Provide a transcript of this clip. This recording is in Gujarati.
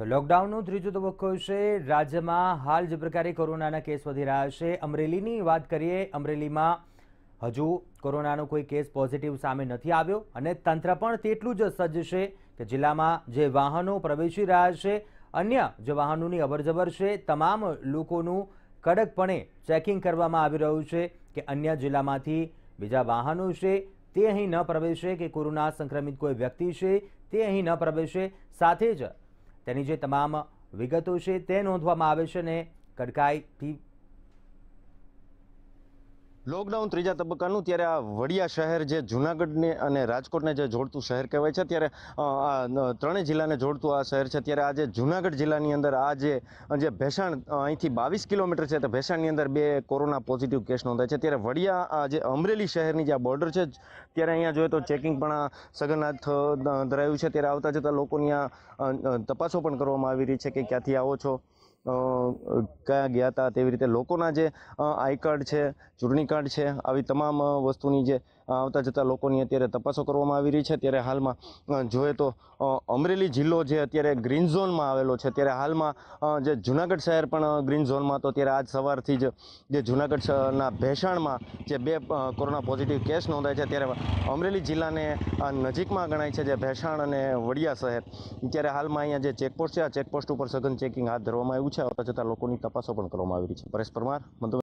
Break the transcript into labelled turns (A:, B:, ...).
A: તો લોકડાઉનનો ત્રીજો તબક્કો છે રાજ્યમાં હાલ જે પ્રકારે કોરોનાના કેસ વધી રહ્યા છે અમરેલીની વાત કરીએ અમરેલીમાં હજુ કોરોનાનો કોઈ કેસ પોઝિટિવ સામે નથી આવ્યો અને તંત્ર પણ તેટલું જ સજ્જ છે કે જિલ્લામાં જે વાહનો પ્રવેશી રહ્યા છે અન્ય જે વાહનોની અવરજવર છે તમામ લોકોનું કડકપણે ચેકિંગ કરવામાં આવી રહ્યું છે કે અન્ય જિલ્લામાંથી બીજા વાહનો છે તે અહીં ન પ્રવેશે કે કોરોના સંક્રમિત કોઈ વ્યક્તિ છે તે અહીં ન પ્રવેશે સાથે જ તેની જે તમામ વિગતો છે તે નોંધવામાં આવે છે અને કડકાઈથી
B: લોકડાઉન ત્રીજા તબક્કાનું ત્યારે આ વડિયા શહેર જે જુનાગઢને અને રાજકોટને જે જોડતું શહેર કહેવાય છે ત્યારે આ ત્રણેય જિલ્લાને જોડતું આ શહેર છે ત્યારે આજે જુનાગઢ જિલ્લાની અંદર આ જે ભેસાણ અહીંથી બાવીસ કિલોમીટર છે તો ભેસાણની અંદર બે કોરોના પોઝિટિવ કેસ નોંધાય છે ત્યારે વડિયા આ જે અમરેલી શહેરની જે બોર્ડર છે ત્યારે અહીંયા જોઈએ તો ચેકિંગ પણ સઘનાથ ધરાયું છે ત્યારે આવતા જતા લોકોની આ તપાસો પણ કરવામાં આવી રહી છે કે ક્યાંથી આવો છો ક્યાં ગયા હતા તેવી રીતે લોકોના જે આઈ કાર્ડ છે ચૂંટણી કાર્ડ છે આવી તમામ વસ્તુની જે આવતા જતા લોકોની અત્યારે તપાસો કરવામાં આવી રહી છે ત્યારે હાલમાં જોઈએ તો અમરેલી જિલ્લો જે અત્યારે ગ્રીન ઝોનમાં આવેલો છે ત્યારે હાલમાં જે જૂનાગઢ શહેર પણ ગ્રીન ઝોનમાં તો ત્યારે આજ સવારથી જ જે જૂનાગઢ શહેરના ભેસાણમાં જે બે કોરોના પોઝિટિવ કેસ નોંધાય છે ત્યારે અમરેલી જિલ્લાને નજીકમાં ગણાય છે જે ભેષણ અને વડિયા શહેર ત્યારે હાલમાં અહીંયા જે ચેકપોસ્ટ છે આ ચેકપોસ્ટ ઉપર સઘન ચેકિંગ હાથ ધરવામાં આવ્યું પૂછાયા હતા છતાં લોકોની તપાસો પણ કરવામાં આવી રહી છે પરેશ પરમાર મંતવ્ય